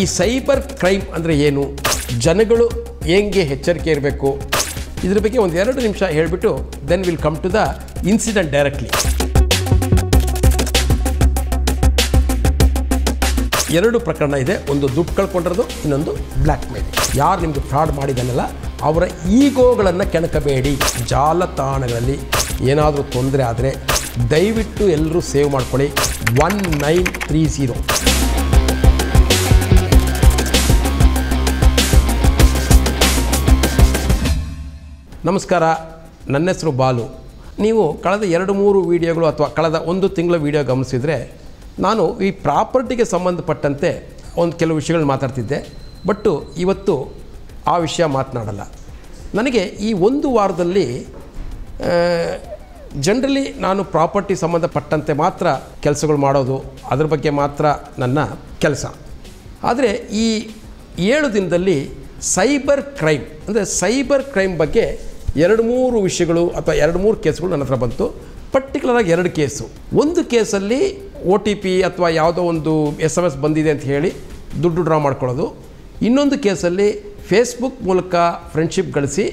ಈ cyber crime ಅಂದರೆ ಏನು ಜನಗಳು ಹೆಂಗೆ ಎಚ್ಚರಿಕೆ ಇರಬೇಕು ಇದ್ರ ಬಗ್ಗೆ ಒಂದು ಎರಡು ನಿಮಿಷ ಹೇಳಿಬಿಟ್ಟು then will come to the incident directly ಎರಡು ಪ್ರಕರಣ ಇದೆ ಒಂದು ದುಡ್ಡು ಕಳ್ಕೊಂಡಿರೋದು ಇನ್ನೊಂದು ಬ್ಲ್ಯಾಕ್ ಮೇಲ್ ಯಾರು ನಿಮಗೆ ಫ್ರಾಡ್ ಮಾಡಿದನಲ್ಲ ಅವರ ಈಗೋಗಳನ್ನು ಕೆಣಕಬೇಡಿ ಜಾಲತಾಣಗಳಲ್ಲಿ ಏನಾದರೂ ತೊಂದರೆ ಆದರೆ ದಯವಿಟ್ಟು ಎಲ್ಲರೂ ಸೇವ್ ಮಾಡ್ಕೊಳ್ಳಿ ಒನ್ ನೈನ್ ತ್ರೀ ಝೀರೋ ನಮಸ್ಕಾರ ನನ್ನ ಹೆಸರು ಬಾಲು ನೀವು ಕಳೆದ ಎರಡು ಮೂರು ವೀಡಿಯೋಗಳು ಅಥವಾ ಕಳೆದ ಒಂದು ತಿಂಗಳ ವೀಡಿಯೋ ಗಮನಿಸಿದರೆ ನಾನು ಈ ಪ್ರಾಪರ್ಟಿಗೆ ಸಂಬಂಧಪಟ್ಟಂತೆ ಒಂದು ಕೆಲವು ವಿಷಯಗಳು ಮಾತಾಡ್ತಿದ್ದೆ ಬಟ್ಟು ಇವತ್ತು ಆ ವಿಷಯ ಮಾತನಾಡಲ್ಲ ನನಗೆ ಈ ಒಂದು ವಾರದಲ್ಲಿ ಜನರಲಿ ನಾನು ಪ್ರಾಪರ್ಟಿ ಸಂಬಂಧಪಟ್ಟಂತೆ ಮಾತ್ರ ಕೆಲಸಗಳು ಮಾಡೋದು ಅದರ ಬಗ್ಗೆ ಮಾತ್ರ ನನ್ನ ಕೆಲಸ ಆದರೆ ಈ ಏಳು ದಿನದಲ್ಲಿ ಸೈಬರ್ ಕ್ರೈಮ್ ಅಂದರೆ ಸೈಬರ್ ಕ್ರೈಮ್ ಬಗ್ಗೆ ಎರಡು ಮೂರು ವಿಷಯಗಳು ಅಥವಾ ಎರಡು ಮೂರು ಕೇಸ್ಗಳು ನನ್ನ ಹತ್ರ ಬಂತು ಪರ್ಟಿಕ್ಯುಲರಾಗಿ ಎರಡು ಕೇಸು ಒಂದು ಕೇಸಲ್ಲಿ ಒ ಟಿ ಪಿ ಅಥವಾ ಯಾವುದೋ ಒಂದು ಎಸ್ ಎಮ್ ಎಸ್ ಬಂದಿದೆ ಅಂತ ಹೇಳಿ ದುಡ್ಡು ಡ್ರಾ ಮಾಡ್ಕೊಳ್ಳೋದು ಇನ್ನೊಂದು ಕೇಸಲ್ಲಿ ಫೇಸ್ಬುಕ್ ಮೂಲಕ ಫ್ರೆಂಡ್ಶಿಪ್ ಗಳಿಸಿ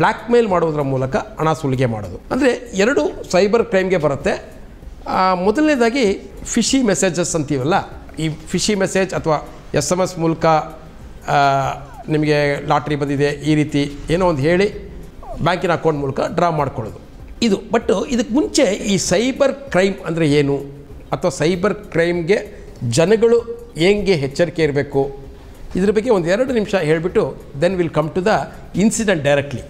ಬ್ಲ್ಯಾಕ್ ಮೇಲ್ ಮಾಡೋದ್ರ ಮೂಲಕ ಹಣ ಸುಲಿಗೆ ಮಾಡೋದು ಅಂದರೆ ಎರಡು ಸೈಬರ್ ಕ್ರೈಮ್ಗೆ ಬರುತ್ತೆ ಮೊದಲನೇದಾಗಿ ಫಿಶಿ ಮೆಸೇಜಸ್ ಅಂತೀವಲ್ಲ ಈ ಫಿಶಿ ಮೆಸೇಜ್ ಅಥವಾ ಎಸ್ ಎಮ್ ಎಸ್ ಮೂಲಕ ನಿಮಗೆ ಲಾಟ್ರಿ ಬಂದಿದೆ ಈ ರೀತಿ ಏನೋ ಒಂದು ಹೇಳಿ ಬ್ಯಾಂಕಿನ ಅಕೌಂಟ್ ಮೂಲಕ ಡ್ರಾ ಮಾಡ್ಕೊಳ್ಳೋದು ಇದು ಬಟ್ ಇದಕ್ಕೆ ಮುಂಚೆ ಈ ಸೈಬರ್ ಕ್ರೈಮ್ ಅಂದರೆ ಏನು ಅಥವಾ ಸೈಬರ್ ಕ್ರೈಮ್ಗೆ ಜನಗಳು ಹೆಂಗೆ ಎಚ್ಚರಿಕೆ ಇರಬೇಕು ಇದ್ರ ಬಗ್ಗೆ ಒಂದು ಎರಡು ನಿಮಿಷ ಹೇಳಿಬಿಟ್ಟು then will come to the incident directly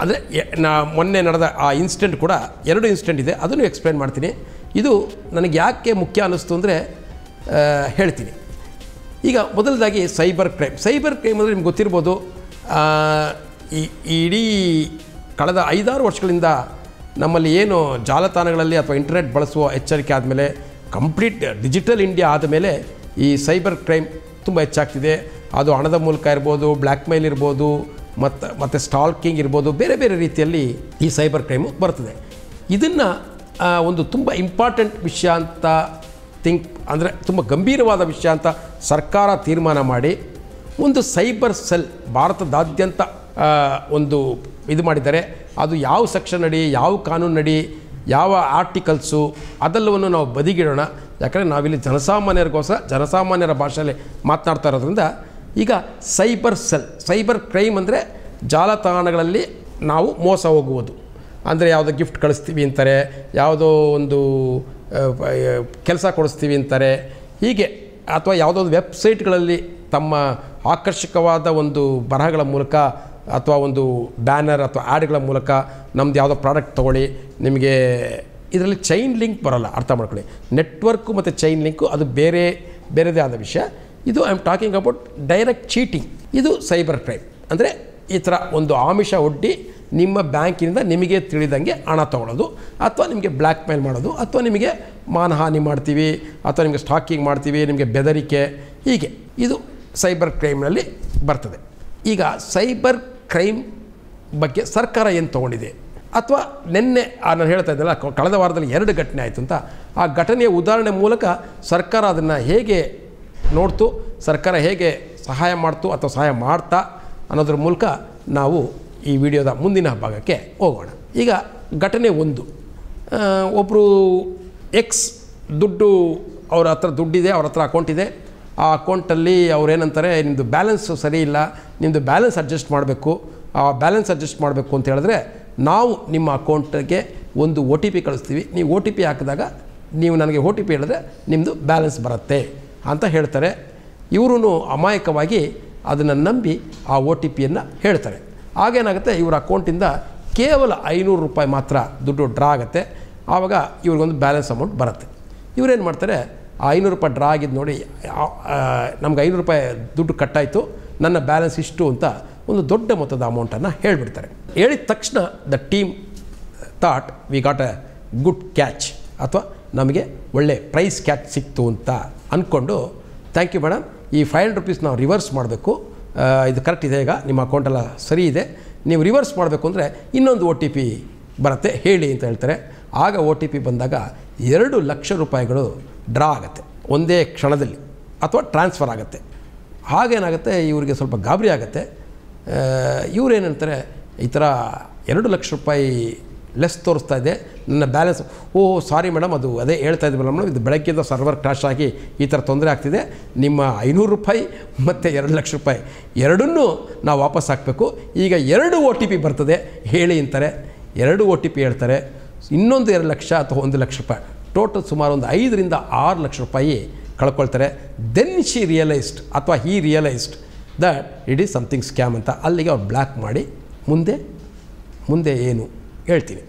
ಅಂದರೆ ನಾ ಮೊನ್ನೆ ನಡೆದ ಆ ಇನ್ಸಿಡೆಂಟ್ ಕೂಡ ಎರಡು ಇನ್ಸಿಡೆಂಟ್ ಇದೆ ಅದನ್ನು ಎಕ್ಸ್ಪ್ಲೇನ್ ಮಾಡ್ತೀನಿ ಇದು ನನಗೆ ಯಾಕೆ ಮುಖ್ಯ ಅನ್ನಿಸ್ತು ಅಂದರೆ ಹೇಳ್ತೀನಿ ಈಗ ಮೊದಲದಾಗಿ ಸೈಬರ್ ಕ್ರೈಮ್ ಸೈಬರ್ ಕ್ರೈಮ್ ಅಂದರೆ ನಿಮ್ಗೆ ಗೊತ್ತಿರ್ಬೋದು ಈ ಇಡೀ ಕಳೆದ ಐದಾರು ವರ್ಷಗಳಿಂದ ನಮ್ಮಲ್ಲಿ ಏನು ಜಾಲತಾಣಗಳಲ್ಲಿ ಅಥವಾ ಇಂಟರ್ನೆಟ್ ಬಳಸುವ ಎಚ್ಚರಿಕೆ ಆದಮೇಲೆ ಕಂಪ್ಲೀಟ್ ಡಿಜಿಟಲ್ ಇಂಡಿಯಾ ಆದಮೇಲೆ ಈ ಸೈಬರ್ ಕ್ರೈಮ್ ತುಂಬ ಹೆಚ್ಚಾಗ್ತಿದೆ ಅದು ಹಣದ ಮೂಲಕ ಇರ್ಬೋದು ಬ್ಲ್ಯಾಕ್ ಮೇಲ್ ಇರ್ಬೋದು ಮತ್ತು ಮತ್ತು ಸ್ಟಾಲ್ಕಿಂಗ್ ಇರ್ಬೋದು ಬೇರೆ ಬೇರೆ ರೀತಿಯಲ್ಲಿ ಈ ಸೈಬರ್ ಕ್ರೈಮು ಬರ್ತದೆ ಇದನ್ನು ಒಂದು ತುಂಬ ಇಂಪಾರ್ಟೆಂಟ್ ವಿಷಯ ಅಂತ ಥಿಂಕ್ ಅಂದರೆ ತುಂಬ ಗಂಭೀರವಾದ ವಿಷಯ ಅಂತ ಸರ್ಕಾರ ತೀರ್ಮಾನ ಮಾಡಿ ಒಂದು ಸೈಬರ್ ಸೆಲ್ ಭಾರತದಾದ್ಯಂತ ಒಂದು ಇದು ಮಾಡಿದ್ದಾರೆ ಅದು ಯಾವ ಸೆಕ್ಷನ್ ಅಡಿ ಯಾವ ಕಾನೂನಡಿ ಯಾವ ಆರ್ಟಿಕಲ್ಸು ಅದೆಲ್ಲವನ್ನು ನಾವು ಬದಿಗಿಡೋಣ ಯಾಕಂದರೆ ನಾವಿಲ್ಲಿ ಜನಸಾಮಾನ್ಯರಿಗೋಸ್ಕರ ಜನಸಾಮಾನ್ಯರ ಭಾಷೆಯಲ್ಲಿ ಮಾತನಾಡ್ತಾ ಇರೋದ್ರಿಂದ ಈಗ ಸೈಬರ್ ಸೆಲ್ ಸೈಬರ್ ಕ್ರೈಮ್ ಅಂದರೆ ಜಾಲತಾಣಗಳಲ್ಲಿ ನಾವು ಮೋಸ ಹೋಗುವುದು ಅಂದರೆ ಯಾವುದೋ ಗಿಫ್ಟ್ ಕಳಿಸ್ತೀವಿ ಅಂತಾರೆ ಯಾವುದೋ ಒಂದು ಕೆಲಸ ಕೊಡಿಸ್ತೀವಿ ಅಂತಾರೆ ಹೀಗೆ ಅಥವಾ ಯಾವುದೋ ವೆಬ್ಸೈಟ್ಗಳಲ್ಲಿ ತಮ್ಮ ಆಕರ್ಷಕವಾದ ಒಂದು ಬರಹಗಳ ಮೂಲಕ ಅಥವಾ ಒಂದು ಬ್ಯಾನರ್ ಅಥವಾ ಆ್ಯಡ್ಗಳ ಮೂಲಕ ನಮ್ಮದು ಯಾವುದೋ ಪ್ರಾಡಕ್ಟ್ ತೊಗೊಳ್ಳಿ ನಿಮಗೆ ಇದರಲ್ಲಿ ಚೈನ್ ಲಿಂಕ್ ಬರೋಲ್ಲ ಅರ್ಥ ಮಾಡ್ಕೊಳ್ಳಿ ನೆಟ್ವರ್ಕು ಮತ್ತು ಚೈನ್ ಲಿಂಕು ಅದು ಬೇರೆ ಬೇರೆದೇ ಆದ ವಿಷಯ ಇದು I am talking about direct cheating ಇದು ಸೈಬರ್ ಕ್ರೈಮ್ ಅಂದರೆ ಈ ಥರ ಒಂದು ಆಮಿಷ ಒಡ್ಡಿ ನಿಮ್ಮ ಬ್ಯಾಂಕಿನಿಂದ ನಿಮಗೆ ತಿಳಿದಂಗೆ ಹಣ ತಗೊಳ್ಳೋದು ಅಥವಾ ನಿಮಗೆ ಬ್ಲ್ಯಾಕ್ ಮೇಲ್ ಮಾಡೋದು ಅಥವಾ ನಿಮಗೆ ಮಾನಹಾನಿ ಮಾಡ್ತೀವಿ ಅಥವಾ ನಿಮಗೆ ಸ್ಟಾಕಿಂಗ್ ಮಾಡ್ತೀವಿ ನಿಮಗೆ ಬೆದರಿಕೆ ಹೀಗೆ ಇದು ಸೈಬರ್ ಕ್ರೈಮ್ನಲ್ಲಿ ಬರ್ತದೆ ಈಗ ಸೈಬರ್ ಕ್ರೈಮ್ ಬಗ್ಗೆ ಸರ್ಕಾರ ಏನು ತೊಗೊಂಡಿದೆ ಅಥವಾ ನಿನ್ನೆ ನಾನು ಹೇಳ್ತಾ ಇದ್ದಲ್ಲ ಕಳೆದ ವಾರದಲ್ಲಿ ಎರಡು ಘಟನೆ ಆಯಿತು ಅಂತ ಆ ಘಟನೆಯ ಉದಾಹರಣೆ ಮೂಲಕ ಸರ್ಕಾರ ಅದನ್ನು ಹೇಗೆ ನೋಡ್ತು ಸರ್ಕಾರ ಹೇಗೆ ಸಹಾಯ ಮಾಡ್ತು ಅಥವಾ ಸಹಾಯ ಮಾಡ್ತಾ ಅನ್ನೋದ್ರ ಮೂಲಕ ನಾವು ಈ ವಿಡಿಯೋದ ಮುಂದಿನ ಭಾಗಕ್ಕೆ ಹೋಗೋಣ ಈಗ ಘಟನೆ ಒಂದು ಒಬ್ಬರು ಎಕ್ಸ್ ದುಡ್ಡು ಅವರ ಹತ್ರ ದುಡ್ಡಿದೆ ಅವ್ರ ಹತ್ರ ಇದೆ ಆ ಅಕೌಂಟಲ್ಲಿ ಅವರೇನಂತಾರೆ ನಿಮ್ಮದು ಬ್ಯಾಲೆನ್ಸು ಸರಿ ಇಲ್ಲ ನಿಮ್ಮದು ಬ್ಯಾಲೆನ್ಸ್ ಅಡ್ಜಸ್ಟ್ ಮಾಡಬೇಕು ಆ ಬ್ಯಾಲೆನ್ಸ್ ಅಡ್ಜಸ್ಟ್ ಮಾಡಬೇಕು ಅಂತ ಹೇಳಿದ್ರೆ ನಾವು ನಿಮ್ಮ ಅಕೌಂಟ್ಗೆ ಒಂದು ಒ ಟಿ ಪಿ ಕಳಿಸ್ತೀವಿ ನೀವು ಒ ಟಿ ಪಿ ಹಾಕಿದಾಗ ನೀವು ನನಗೆ ಒ ಟಿ ಪಿ ಹೇಳಿದ್ರೆ ನಿಮ್ಮದು ಬ್ಯಾಲೆನ್ಸ್ ಬರುತ್ತೆ ಅಂತ ಹೇಳ್ತಾರೆ ಇವರು ಅಮಾಯಕವಾಗಿ ಅದನ್ನು ನಂಬಿ ಆ ಒ ಟಿ ಪಿಯನ್ನು ಹೇಳ್ತಾರೆ ಆಗೇನಾಗುತ್ತೆ ಇವರ ಅಕೌಂಟಿಂದ ಕೇವಲ ಐನೂರು ರೂಪಾಯಿ ಮಾತ್ರ ದುಡ್ಡು ಡ್ರಾ ಆಗುತ್ತೆ ಆವಾಗ ಇವ್ರಿಗೊಂದು ಬ್ಯಾಲೆನ್ಸ್ ಅಮೌಂಟ್ ಬರುತ್ತೆ ಇವರೇನು ಮಾಡ್ತಾರೆ ಆ ಐನೂರು ರೂಪಾಯಿ ಡ್ರಾ ಆಗಿದ್ದು ನೋಡಿ ನಮ್ಗೆ ಐನೂರು ರೂಪಾಯಿ ದುಡ್ಡು ಕಟ್ಟಾಯಿತು ನನ್ನ ಬ್ಯಾಲೆನ್ಸ್ ಇಷ್ಟು ಅಂತ ಒಂದು ದೊಡ್ಡ ಮೊತ್ತದ ಅಮೌಂಟನ್ನು ಹೇಳಿಬಿಡ್ತಾರೆ ಹೇಳಿದ ತಕ್ಷಣ the team thought we got a good catch ಅಥವಾ ನಮಗೆ ಒಳ್ಳೆ ಪ್ರೈಸ್ ಕ್ಯಾಚ್ ಸಿಕ್ತು ಅಂತ ಅಂದ್ಕೊಂಡು ಥ್ಯಾಂಕ್ ಯು ಮೇಡಮ್ ಈ ಫೈವ್ ಹಂಡ್ರೆಡ್ ರುಪೀಸ್ ನಾವು ರಿವರ್ಸ್ ಮಾಡಬೇಕು ಇದು ಕರೆಕ್ಟ್ ಇದೆ ಈಗ ನಿಮ್ಮ ಅಕೌಂಟೆಲ್ಲ ಸರಿ ಇದೆ ನೀವು ರಿವರ್ಸ್ ಮಾಡಬೇಕು ಅಂದರೆ ಇನ್ನೊಂದು ಒ ಟಿ ಪಿ ಬರುತ್ತೆ ಹೇಳಿ ಅಂತ ಹೇಳ್ತಾರೆ ಆಗ ಓ ಟಿ ಪಿ ಬಂದಾಗ ಎರಡು ಲಕ್ಷ ರೂಪಾಯಿಗಳು ಡ್ರಾ ಆಗುತ್ತೆ ಒಂದೇ ಕ್ಷಣದಲ್ಲಿ ಅಥವಾ ಟ್ರಾನ್ಸ್ಫರ್ ಆಗುತ್ತೆ ಹಾಗೇನಾಗುತ್ತೆ ಇವರಿಗೆ ಸ್ವಲ್ಪ ಗಾಬರಿ ಆಗುತ್ತೆ ಇವರೇನಂತಾರೆ ಈ ಥರ ಎರಡು ಲಕ್ಷ ರೂಪಾಯಿ ಲೆಸ್ ತೋರಿಸ್ತಾ ಇದೆ ನನ್ನ ಬ್ಯಾಲೆನ್ಸ್ ಓ ಸಾರಿ ಮೇಡಮ್ ಅದು ಅದೇ ಹೇಳ್ತಾ ಇದ್ದೀವಲ್ಲ ಮೇಡಮ್ ಇದು ಬೆಳಗ್ಗೆಯಿಂದ ಸರ್ವರ್ ಕ್ರಾಶ್ ಆಗಿ ಈ ಥರ ತೊಂದರೆ ಆಗ್ತಿದೆ ನಿಮ್ಮ ಐನೂರು ರೂಪಾಯಿ ಮತ್ತು ಎರಡು ಲಕ್ಷ ರೂಪಾಯಿ ಎರಡನ್ನೂ ನಾವು ವಾಪಸ್ ಹಾಕಬೇಕು ಈಗ ಎರಡು ಒ ಟಿ ಪಿ ಬರ್ತದೆ ಹೇಳಿ ಅಂತಾರೆ ಎರಡು ಒ ಟಿ ಪಿ ಹೇಳ್ತಾರೆ ಇನ್ನೊಂದು ಎರಡು ಲಕ್ಷ ಅಥವಾ ಒಂದು ಲಕ್ಷ ರೂಪಾಯಿ ಟೋಟಲ್ ಸುಮಾರು ಒಂದು ಐದರಿಂದ ಆರು ಲಕ್ಷ ರೂಪಾಯಿ ಕಳ್ಕೊಳ್ತಾರೆ ದೆನ್ ಶಿ ರಿಯಲೈಸ್ಡ್ ಅಥವಾ he realised that it is something scam ಅಂತ ಅಲ್ಲಿಗೆ ಅವ್ರು ಬ್ಲ್ಯಾಕ್ ಮಾಡಿ ಮುಂದೆ ಮುಂದೆ ಏನು ಹೇಳ್ತೀನಿ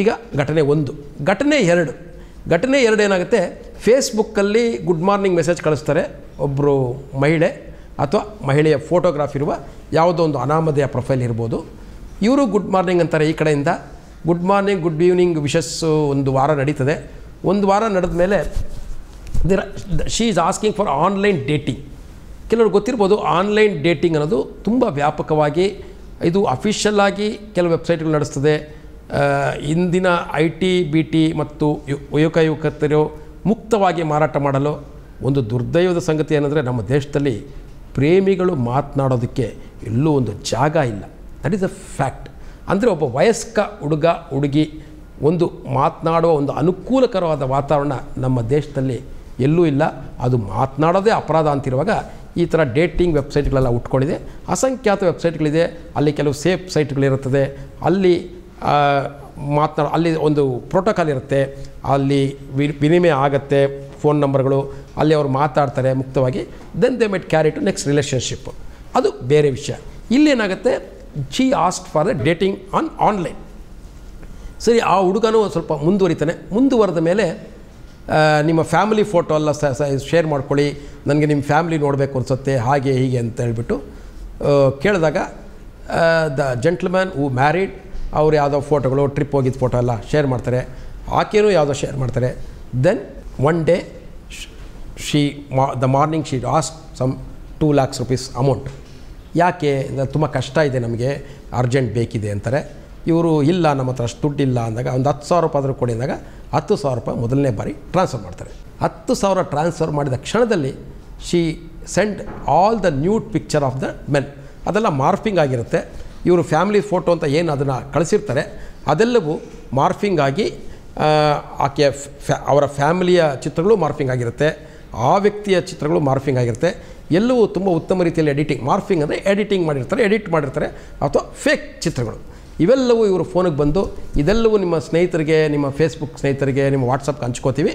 ಈಗ ಘಟನೆ ಒಂದು ಘಟನೆ ಎರಡು ಘಟನೆ ಎರಡು ಏನಾಗುತ್ತೆ ಫೇಸ್ಬುಕ್ಕಲ್ಲಿ ಗುಡ್ ಮಾರ್ನಿಂಗ್ ಮೆಸೇಜ್ ಕಳಿಸ್ತಾರೆ ಒಬ್ಬರು ಮಹಿಳೆ ಅಥವಾ ಮಹಿಳೆಯ ಫೋಟೋಗ್ರಾಫ್ ಇರುವ ಯಾವುದೋ ಒಂದು ಅನಾಮಧೇಯ ಪ್ರೊಫೈಲ್ ಇರ್ಬೋದು ಇವರು ಗುಡ್ ಮಾರ್ನಿಂಗ್ ಅಂತಾರೆ ಈ ಕಡೆಯಿಂದ good morning good evening wishes ಒಂದು ವಾರ ನಡೀತದೆ ಒಂದು ವಾರ ನಡೆದ ಮೇಲೆ there she is asking for online dating ಕೆಲವರು ಗೊತ್ತಿರ್ಬೋದು ಆನ್ಲೈನ್ ಡೇಟಿಂಗ್ ಅನ್ನೋದು ತುಂಬ ವ್ಯಾಪಕವಾಗಿ ಇದು ಅಫಿಷಿಯಲ್ ಆಗಿ ಕೆಲವು ವೆಬ್ಸೈಟ್ಗಳು ನಡೆಸ್ತದೆ ಇಂದಿನ ಐ ಟಿ ಬಿ ಟಿ ಮತ್ತು ಯುವಕ ಯುವಕತರು ಮುಕ್ತವಾಗಿ ಮಾರಾಟ ಮಾಡಲು ಒಂದು ದುರ್ದೈವದ ಸಂಗತಿ ಏನಂದರೆ ನಮ್ಮ ದೇಶದಲ್ಲಿ ಪ್ರೇಮಿಗಳು ಮಾತನಾಡೋದಕ್ಕೆ ಎಲ್ಲೂ ಒಂದು ಜಾಗ ಇಲ್ಲ ದಟ್ ಈಸ್ ಅ ಫ್ಯಾಕ್ಟ್ ಅಂದರೆ ಒಬ್ಬ ವಯಸ್ಕ ಹುಡುಗ ಹುಡುಗಿ ಒಂದು ಮಾತನಾಡುವ ಒಂದು ಅನುಕೂಲಕರವಾದ ವಾತಾವರಣ ನಮ್ಮ ದೇಶದಲ್ಲಿ ಎಲ್ಲೂ ಇಲ್ಲ ಅದು ಮಾತನಾಡೋದೇ ಅಪರಾಧ ಅಂತಿರುವಾಗ ಈ ಥರ ಡೇಟಿಂಗ್ ವೆಬ್ಸೈಟ್ಗಳೆಲ್ಲ ಉಟ್ಕೊಂಡಿದೆ ಅಸಂಖ್ಯಾತ ವೆಬ್ಸೈಟ್ಗಳಿದೆ ಅಲ್ಲಿ ಕೆಲವು ಸೇಫ್ ಸೈಟ್ಗಳಿರುತ್ತದೆ ಅಲ್ಲಿ ಮಾತನಾಡ ಅಲ್ಲಿ ಒಂದು ಪ್ರೋಟೋಕಾಲ್ ಇರುತ್ತೆ ಅಲ್ಲಿ ವಿನಿಮಯ ಆಗುತ್ತೆ ಫೋನ್ ನಂಬರ್ಗಳು ಅಲ್ಲಿ ಅವರು ಮಾತಾಡ್ತಾರೆ ಮುಕ್ತವಾಗಿ then they met carry to next relationship ಅದು ಬೇರೆ ವಿಷಯ ಇಲ್ಲೇನಾಗುತ್ತೆ she asked for the dating on online ಸರಿ ಆ ಹುಡುಗನೂ ಸ್ವಲ್ಪ ಮುಂದುವರಿತಾನೆ ಮುಂದುವರೆದ ಮೇಲೆ ನಿಮ್ಮ ಫ್ಯಾಮಿಲಿ ಫೋಟೋ ಎಲ್ಲ ಶೇರ್ ಮಾಡ್ಕೊಳ್ಳಿ ನನಗೆ ನಿಮ್ಮ ಫ್ಯಾಮಿಲಿ ನೋಡಬೇಕು ಅನಿಸುತ್ತೆ ಹಾಗೆ ಹೀಗೆ ಅಂತ ಹೇಳಿಬಿಟ್ಟು ಕೇಳಿದಾಗ ದ ಜೆಂಟ್ಲ್ಮ್ಯಾನ್ ಹೂ ಮ್ಯಾರಿಡ್ ಅವ್ರು ಯಾವುದೋ ಫೋಟೋಗಳು ಟ್ರಿಪ್ ಹೋಗಿದ್ದ ಫೋಟೋ ಎಲ್ಲ ಶೇರ್ ಮಾಡ್ತಾರೆ ಆಕೆಯೂ ಯಾವುದೋ ಶೇರ್ ಮಾಡ್ತಾರೆ ದೆನ್ ಒನ್ ಡೇ ಶೀ ಮಾ the morning she asked some two lakhs rupees amount ಯಾಕೆ ತುಂಬ ಕಷ್ಟ ಇದೆ ನಮಗೆ ಅರ್ಜೆಂಟ್ ಬೇಕಿದೆ ಅಂತಾರೆ ಇವರು ಇಲ್ಲ ನಮ್ಮ ಹತ್ರ ಅಷ್ಟು ದುಡ್ಡಿಲ್ಲ ಅಂದಾಗ ಒಂದು ಹತ್ತು ಸಾವಿರ ರೂಪಾಯಿ ಆದರೂ ಕೊಡಿ ಹತ್ತು ಸಾವಿರ ರೂಪಾಯಿ ಮೊದಲನೇ ಬಾರಿ ಟ್ರಾನ್ಸ್ಫರ್ ಮಾಡ್ತಾರೆ ಹತ್ತು ಸಾವಿರ ಟ್ರಾನ್ಸ್ಫರ್ ಮಾಡಿದ ಕ್ಷಣದಲ್ಲಿ she send all the nude picture of the men ಅದೆಲ್ಲ ಮಾರ್ಫಿಂಗ್ ಆಗಿರುತ್ತೆ ಇವರು ಫ್ಯಾಮಿಲಿ ಫೋಟೋ ಅಂತ ಏನು ಅದನ್ನು ಕಳಿಸಿರ್ತಾರೆ ಅದೆಲ್ಲವೂ ಮಾರ್ಫಿಂಗ್ ಆಗಿ ಆಕೆ ಫ್ಯಾ ಅವರ ಫ್ಯಾಮಿಲಿಯ ಚಿತ್ರಗಳು ಮಾರ್ಫಿಂಗ್ ಆಗಿರುತ್ತೆ ಆ ವ್ಯಕ್ತಿಯ ಚಿತ್ರಗಳು ಮಾರ್ಫಿಂಗ್ ಆಗಿರುತ್ತೆ ಎಲ್ಲವೂ ತುಂಬ ಉತ್ತಮ ರೀತಿಯಲ್ಲಿ ಎಡಿಟಿಂಗ್ ಮಾರ್ಫಿಂಗ್ ಅಂದರೆ ಎಡಿಟಿಂಗ್ ಮಾಡಿರ್ತಾರೆ ಎಡಿಟ್ ಮಾಡಿರ್ತಾರೆ ಅಥವಾ ಫೇಕ್ ಚಿತ್ರಗಳು ಇವೆಲ್ಲವೂ ಇವರು ಫೋನಿಗೆ ಬಂದು ಇದೆಲ್ಲವೂ ನಿಮ್ಮ ಸ್ನೇಹಿತರಿಗೆ ನಿಮ್ಮ ಫೇಸ್ಬುಕ್ ಸ್ನೇಹಿತರಿಗೆ ನಿಮ್ಮ ವಾಟ್ಸಪ್ಗೆ ಹಂಚ್ಕೋತೀವಿ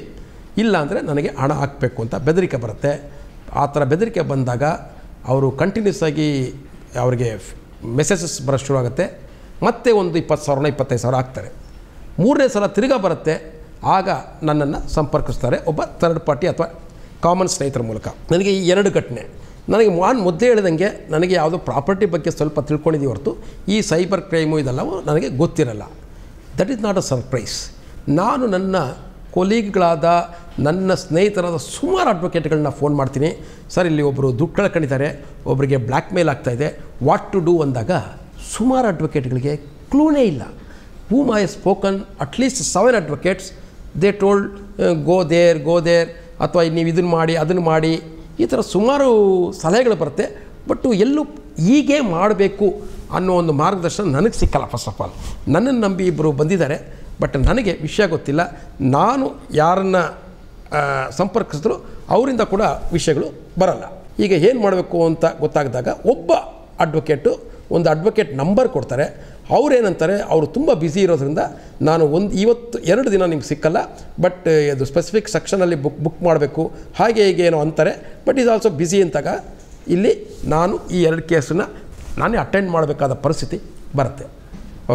ಇಲ್ಲಾಂದರೆ ನನಗೆ ಹಣ ಹಾಕಬೇಕು ಅಂತ ಬೆದರಿಕೆ ಬರುತ್ತೆ ಆ ಥರ ಬೆದರಿಕೆ ಬಂದಾಗ ಅವರು ಕಂಟಿನ್ಯೂಸ್ ಆಗಿ ಅವರಿಗೆ ಮೆಸೇಜಸ್ ಬರೋ ಶುರು ಆಗುತ್ತೆ ಮತ್ತೆ ಒಂದು ಇಪ್ಪತ್ತು ಸಾವಿರ ಇಪ್ಪತ್ತೈದು ಸಾವಿರ ಹಾಕ್ತಾರೆ ಮೂರನೇ ಸಲ ತಿರ್ಗಾ ಬರುತ್ತೆ ಆಗ ನನ್ನನ್ನು ಸಂಪರ್ಕಿಸ್ತಾರೆ ಒಬ್ಬ ಥರ್ಡ್ ಪಾರ್ಟಿ ಅಥವಾ ಕಾಮನ್ ಸ್ನೇಹಿತರ ಮೂಲಕ ನನಗೆ ಈ ಎರಡು ಘಟನೆ ನನಗೆ ಮಾನ್ ಮುದ್ದೆ ಹೇಳಿದಂಗೆ ನನಗೆ ಯಾವುದೋ ಪ್ರಾಪರ್ಟಿ ಬಗ್ಗೆ ಸ್ವಲ್ಪ ತಿಳ್ಕೊಂಡಿದ್ದೀವಿ ಹೊರತು ಈ ಸೈಬರ್ ಕ್ರೈಮು ಇದೆಲ್ಲವೂ ನನಗೆ ಗೊತ್ತಿರಲ್ಲ that is not a surprise ನಾನು ನನ್ನ ಕೊಲೀಗ್ಗಳಾದ ನನ್ನ ಸ್ನೇಹಿತರಾದ ಸುಮಾರು ಅಡ್ವೊಕೇಟ್ಗಳನ್ನ ಫೋನ್ ಮಾಡ್ತೀನಿ ಸರ್ ಇಲ್ಲಿ ಒಬ್ಬರು ದುಡ್ಡು ಕಳ್ಕೊಂಡಿದ್ದಾರೆ ಒಬ್ಬರಿಗೆ ಬ್ಲ್ಯಾಕ್ ಮೇಲ್ ಆಗ್ತಾಯಿದೆ ವಾಟ್ ಟು ಡೂ ಅಂದಾಗ ಸುಮಾರು ಅಡ್ವೊಕೇಟ್ಗಳಿಗೆ ಕ್ಲೂನೇ ಇಲ್ಲ whom I spoken at least seven advocates they told go there go there ಅಥವಾ ನೀವು ಇದನ್ನು ಮಾಡಿ ಅದನ್ನು ಮಾಡಿ ಈ ಥರ ಸುಮಾರು ಸಲಹೆಗಳು ಬರುತ್ತೆ ಬಟ್ಟು ಎಲ್ಲೂ ಹೀಗೆ ಮಾಡಬೇಕು ಅನ್ನೋ ಒಂದು ಮಾರ್ಗದರ್ಶನ ನನಗೆ ಸಿಕ್ಕಲ್ಲ ಫಸ್ಟ್ ಆಫ್ ಆಲ್ ನನ್ನನ್ನು ನಂಬಿ ಇಬ್ಬರು ಬಂದಿದ್ದಾರೆ ಬಟ್ ನನಗೆ ವಿಷಯ ಗೊತ್ತಿಲ್ಲ ನಾನು ಯಾರನ್ನು ಸಂಪರ್ಕಿಸಿದ್ರು ಅವರಿಂದ ಕೂಡ ವಿಷಯಗಳು ಬರಲ್ಲ ಈಗ ಏನು ಮಾಡಬೇಕು ಅಂತ ಗೊತ್ತಾಗಿದಾಗ ಒಬ್ಬ ಅಡ್ವೊಕೇಟು ಒಂದು ಅಡ್ವೊಕೇಟ್ ನಂಬರ್ ಕೊಡ್ತಾರೆ ಅವರೇನಂತಾರೆ ಅವರು ತುಂಬ ಬ್ಯುಸಿ ಇರೋದ್ರಿಂದ ನಾನು ಒಂದು ಇವತ್ತು ಎರಡು ದಿನ ನಿಮ್ಗೆ ಸಿಕ್ಕಲ್ಲ ಬಟ್ ಅದು ಸ್ಪೆಸಿಫಿಕ್ ಸೆಕ್ಷನಲ್ಲಿ ಬುಕ್ ಬುಕ್ ಮಾಡಬೇಕು ಹಾಗೆ ಹೀಗೆ ಏನೋ ಅಂತಾರೆ ಬಟ್ ಈಸ್ ಆಲ್ಸೋ ಬ್ಯುಸಿ ಅಂತಾಗ ಇಲ್ಲಿ ನಾನು ಈ ಎರಡು ಕೇಸನ್ನು ನಾನೇ ಅಟೆಂಡ್ ಮಾಡಬೇಕಾದ ಪರಿಸ್ಥಿತಿ ಬರುತ್ತೆ